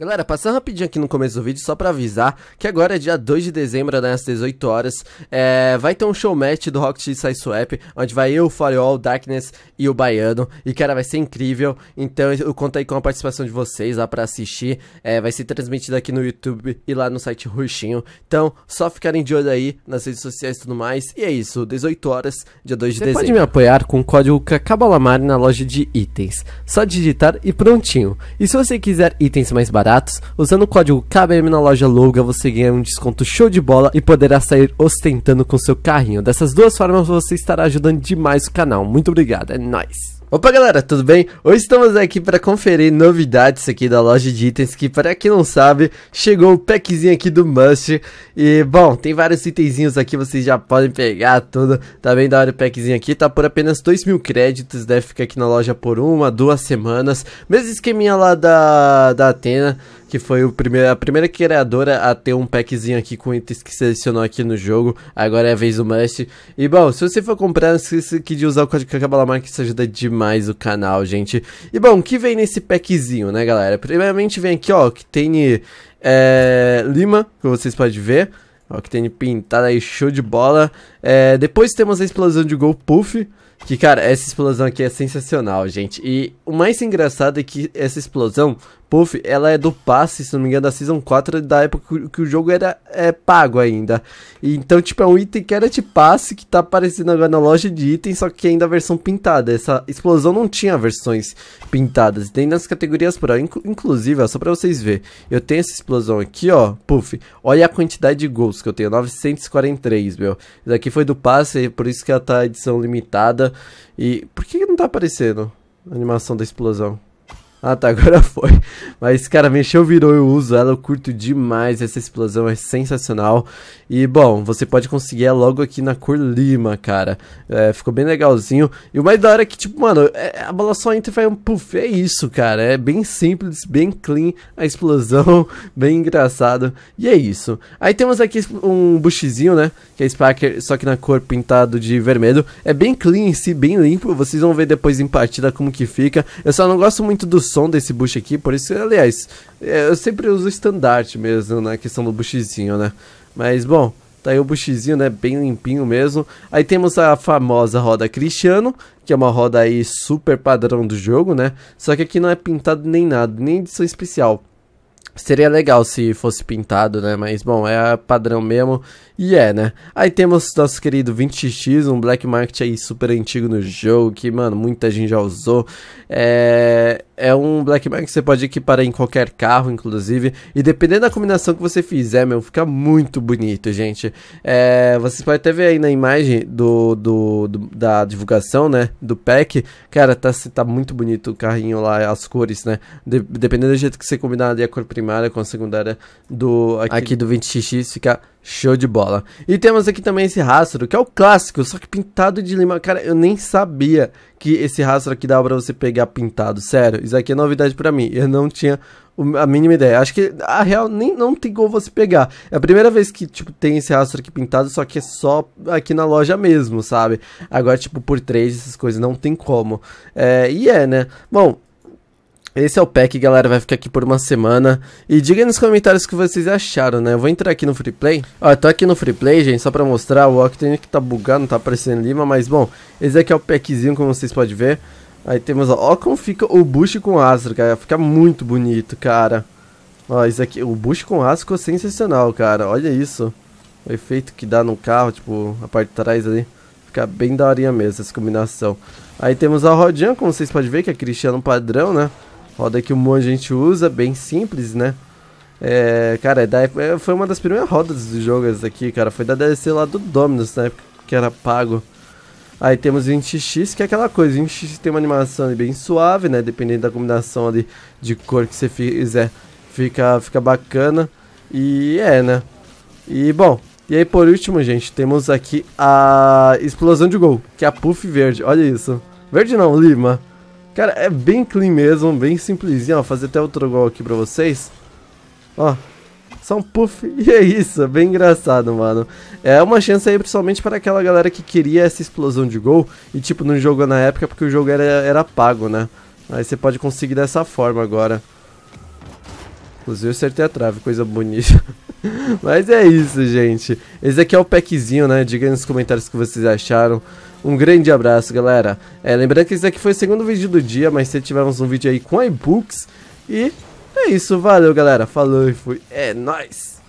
Galera, passando rapidinho aqui no começo do vídeo, só pra avisar que agora é dia 2 de dezembro, né, às 18 horas, é, vai ter um show match do Rocket X Swap, onde vai eu, o Fariol, Darkness e o Baiano, e cara, vai ser incrível, então eu conto aí com a participação de vocês lá pra assistir, é, vai ser transmitido aqui no YouTube e lá no site Ruxinho, então só ficarem de olho aí nas redes sociais e tudo mais, e é isso, 18 horas, dia 2 de Você dezembro. pode me apoiar com o código Cacabalamari na loja de itens, só digitar e prontinho, e se você quiser itens mais baratos, baratos. Usando o código KBM na loja Louga, você ganha um desconto show de bola e poderá sair ostentando com seu carrinho. Dessas duas formas, você estará ajudando demais o canal. Muito obrigado, é nóis! Opa galera, tudo bem? Hoje estamos aqui para conferir novidades aqui da loja de itens que para quem não sabe, chegou o packzinho aqui do Must E bom, tem vários itenzinhos aqui, vocês já podem pegar tudo Tá bem da hora o packzinho aqui, tá por apenas 2 mil créditos, deve ficar aqui na loja por uma, duas semanas Mesmo esqueminha lá da, da Atena que foi o primeiro, a primeira criadora a ter um packzinho aqui com itens que selecionou aqui no jogo. Agora é a vez do Must. E bom, se você for comprar, não esqueça aqui de usar o código Cacabalamar que isso ajuda demais demais o canal, gente. E bom, o que vem nesse packzinho, né, galera? Primeiramente vem aqui, ó, que tem é, lima, que vocês podem ver. Ó, que tem pintada aí, show de bola. É, depois temos a explosão de Gol Puff. Que, cara, essa explosão aqui é sensacional, gente. E o mais engraçado é que essa explosão Puff, ela é do passe, se não me engano, da Season 4, da época que o jogo era é, pago ainda. Então, tipo, é um item que era de passe, que tá aparecendo agora na loja de itens, só que ainda a versão pintada. Essa explosão não tinha versões pintadas, tem nas categorias por aí. inclusive, ó, só pra vocês verem, eu tenho essa explosão aqui, ó, Puff, olha a quantidade de gols que eu tenho, 943, meu. Isso daqui foi do passe, por isso que ela tá edição limitada. E por que, que não tá aparecendo a animação da explosão? Ah tá, agora foi. Mas, cara, mexeu, virou eu uso ela, eu curto demais. Essa explosão é sensacional. E, bom, você pode conseguir ela logo aqui na cor lima, cara. É, ficou bem legalzinho. E o mais da hora é que, tipo, mano, é, a bola só entra e faz um puff. É isso, cara. É bem simples, bem clean a explosão, bem engraçado. E é isso. Aí temos aqui um bushzinho, né? Que é Sparker, só que na cor pintado de vermelho. É bem clean em si, bem limpo. Vocês vão ver depois em partida como que fica. Eu só não gosto muito dos som desse bush aqui, por isso, aliás, é, eu sempre uso estandarte mesmo na questão do bushzinho, né? Mas bom, Tá aí o buchizinho, né? Bem limpinho mesmo. Aí temos a famosa roda Cristiano, que é uma roda aí super padrão do jogo, né? Só que aqui não é pintado nem nada, nem edição especial. Seria legal se fosse pintado, né? Mas bom, é padrão mesmo. E é, né? Aí temos nosso querido 20x, um black market aí super antigo no jogo, que, mano, muita gente já usou. É é um Black Mag que você pode equipar em qualquer carro, inclusive. E dependendo da combinação que você fizer, meu, fica muito bonito, gente. É, vocês podem até ver aí na imagem do, do, do, da divulgação, né? Do pack. Cara, tá, tá muito bonito o carrinho lá, as cores, né? De, dependendo do jeito que você combinar ali a cor primária com a secundária do aqui, aqui do 20XX, fica Show de bola. E temos aqui também esse rastro, que é o clássico, só que pintado de lima. Cara, eu nem sabia que esse rastro aqui dava pra você pegar pintado. Sério, isso aqui é novidade para mim. Eu não tinha a mínima ideia. Acho que a real nem não tem como você pegar. É a primeira vez que, tipo, tem esse rastro aqui pintado, só que é só aqui na loja mesmo, sabe? Agora, tipo, por três, essas coisas não tem como. É, e é, né? Bom, esse é o pack, galera, vai ficar aqui por uma semana. E diga nos comentários o que vocês acharam, né? Eu vou entrar aqui no Free Play. Ó, tô aqui no Free Play, gente, só pra mostrar. O Octane que tá bugado, não tá aparecendo Lima, mas bom, esse aqui é o packzinho, como vocês podem ver. Aí temos, ó, ó como fica o Bush com Astro, cara. Fica muito bonito, cara. Ó, isso aqui, o Bush com Astro ficou sensacional, cara. Olha isso. O efeito que dá no carro, tipo, a parte de trás ali. Fica bem daorinha mesmo essa combinação. Aí temos a rodinha, como vocês podem ver, que é Cristiano padrão, né? Roda que um monte de gente usa, bem simples, né? É, cara, é da, é, foi uma das primeiras rodas do jogos aqui, cara. Foi da DLC lá do Dominus, na né, época que era pago. Aí temos 20x, que é aquela coisa, 20x tem uma animação bem suave, né? Dependendo da combinação ali de cor que você fizer, fica, fica bacana. E é, né? E bom, e aí por último, gente, temos aqui a explosão de gol, que é a Puff Verde. Olha isso. Verde não, Lima. Cara, é bem clean mesmo, bem simplesinho, ó. Fazer até outro gol aqui pra vocês. Ó, só um puff e é isso, bem engraçado, mano. É uma chance aí principalmente para aquela galera que queria essa explosão de gol e tipo não jogou na época porque o jogo era, era pago, né? Aí você pode conseguir dessa forma agora. Inclusive eu acertei a trave, coisa bonita. Mas é isso, gente. Esse aqui é o packzinho, né? Diga nos comentários o que vocês acharam. Um grande abraço, galera. É, lembrando que esse aqui foi o segundo vídeo do dia, mas se tivermos um vídeo aí com iBooks. E é isso, valeu, galera. Falou e fui. É nóis!